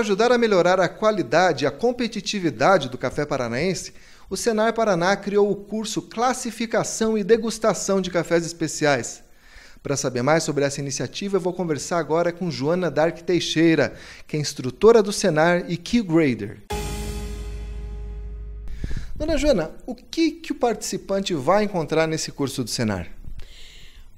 para ajudar a melhorar a qualidade e a competitividade do café paranaense, o Senar Paraná criou o curso Classificação e Degustação de Cafés Especiais. Para saber mais sobre essa iniciativa, eu vou conversar agora com Joana Dark Teixeira, que é instrutora do Senar e Key Grader. Dona Joana, o que, que o participante vai encontrar nesse curso do Senar?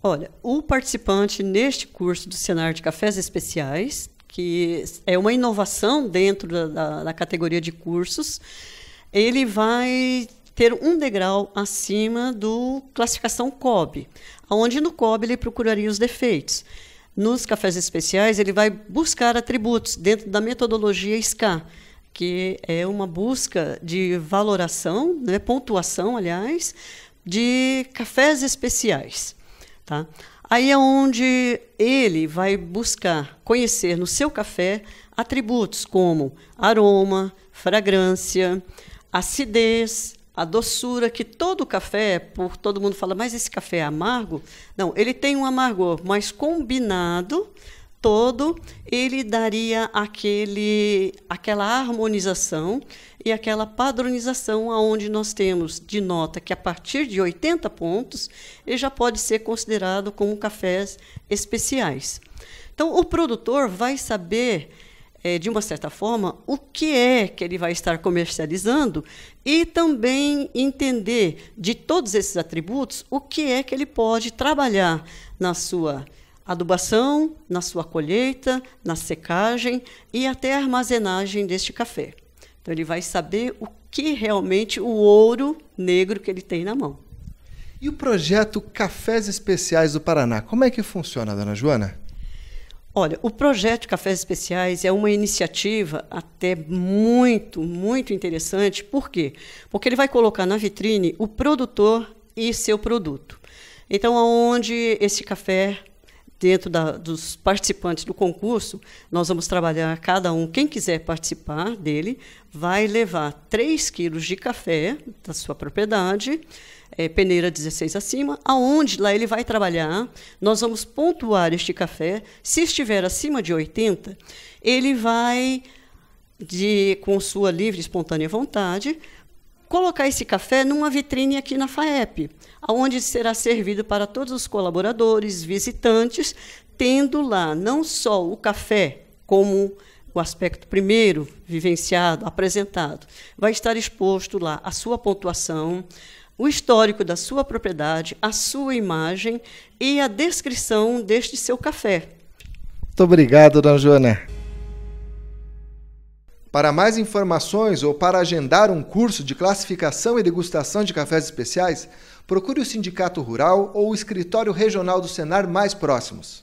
Olha, o participante neste curso do Senar de Cafés Especiais que é uma inovação dentro da, da, da categoria de cursos, ele vai ter um degrau acima do classificação COB, onde no COB ele procuraria os defeitos. Nos cafés especiais, ele vai buscar atributos dentro da metodologia SCA, que é uma busca de valoração, né, pontuação, aliás, de cafés especiais. Tá? Aí é onde ele vai buscar conhecer no seu café atributos como aroma, fragrância, acidez, a doçura que todo café, por todo mundo fala, mas esse café é amargo? Não, ele tem um amargor, mas combinado todo, ele daria aquele, aquela harmonização e aquela padronização aonde nós temos de nota que a partir de 80 pontos ele já pode ser considerado como cafés especiais. Então o produtor vai saber é, de uma certa forma o que é que ele vai estar comercializando e também entender de todos esses atributos o que é que ele pode trabalhar na sua adubação, na sua colheita, na secagem e até a armazenagem deste café. Então ele vai saber o que realmente o ouro negro que ele tem na mão. E o projeto Cafés Especiais do Paraná, como é que funciona, dona Joana? Olha, o projeto Cafés Especiais é uma iniciativa até muito, muito interessante. Por quê? Porque ele vai colocar na vitrine o produtor e seu produto. Então, aonde esse café dentro da, dos participantes do concurso, nós vamos trabalhar cada um, quem quiser participar dele, vai levar 3 quilos de café da sua propriedade, é, peneira 16 acima, aonde lá ele vai trabalhar, nós vamos pontuar este café, se estiver acima de 80, ele vai, de, com sua livre e espontânea vontade, colocar esse café numa vitrine aqui na FAEP, onde será servido para todos os colaboradores, visitantes, tendo lá não só o café como o aspecto primeiro vivenciado, apresentado, vai estar exposto lá a sua pontuação, o histórico da sua propriedade, a sua imagem e a descrição deste seu café. Muito obrigado, dona Joana. Para mais informações ou para agendar um curso de classificação e degustação de cafés especiais, procure o Sindicato Rural ou o Escritório Regional do Senar mais próximos.